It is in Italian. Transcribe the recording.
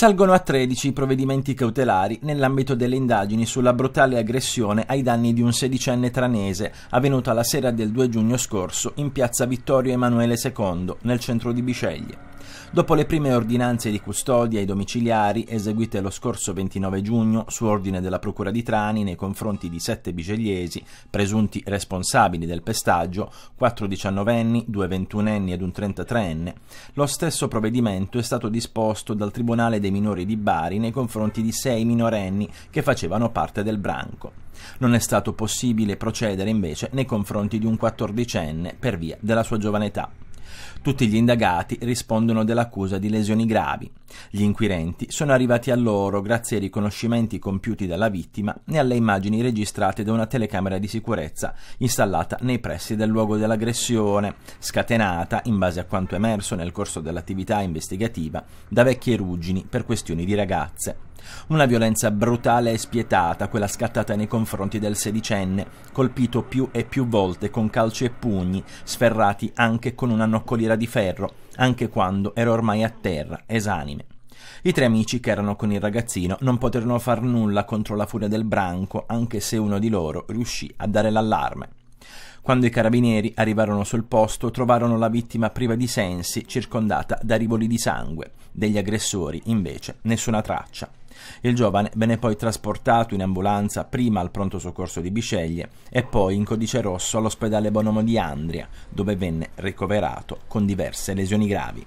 Salgono a 13 i provvedimenti cautelari nell'ambito delle indagini sulla brutale aggressione ai danni di un sedicenne tranese avvenuta la sera del 2 giugno scorso in piazza Vittorio Emanuele II, nel centro di Bisceglie dopo le prime ordinanze di custodia ai domiciliari eseguite lo scorso 29 giugno su ordine della Procura di Trani nei confronti di sette bicegliesi, presunti responsabili del pestaggio, quattro diciannovenni, due ventunenni ed un trentatreenne, lo stesso provvedimento è stato disposto dal Tribunale dei minori di Bari nei confronti di sei minorenni che facevano parte del branco. Non è stato possibile procedere invece nei confronti di un quattordicenne per via della sua giovane età. Tutti gli indagati rispondono dell'accusa di lesioni gravi. Gli inquirenti sono arrivati a loro grazie ai riconoscimenti compiuti dalla vittima e alle immagini registrate da una telecamera di sicurezza installata nei pressi del luogo dell'aggressione, scatenata, in base a quanto emerso nel corso dell'attività investigativa, da vecchie ruggini per questioni di ragazze. Una violenza brutale e spietata, quella scattata nei confronti del sedicenne, colpito più e più volte con calci e pugni, sferrati anche con una noccoliera di ferro, anche quando era ormai a terra, esanime. I tre amici che erano con il ragazzino non poterono far nulla contro la furia del branco, anche se uno di loro riuscì a dare l'allarme. Quando i carabinieri arrivarono sul posto, trovarono la vittima priva di sensi, circondata da rivoli di sangue. Degli aggressori, invece, nessuna traccia. Il giovane venne poi trasportato in ambulanza prima al pronto soccorso di Bisceglie e poi in codice rosso all'ospedale Bonomo di Andria, dove venne ricoverato con diverse lesioni gravi.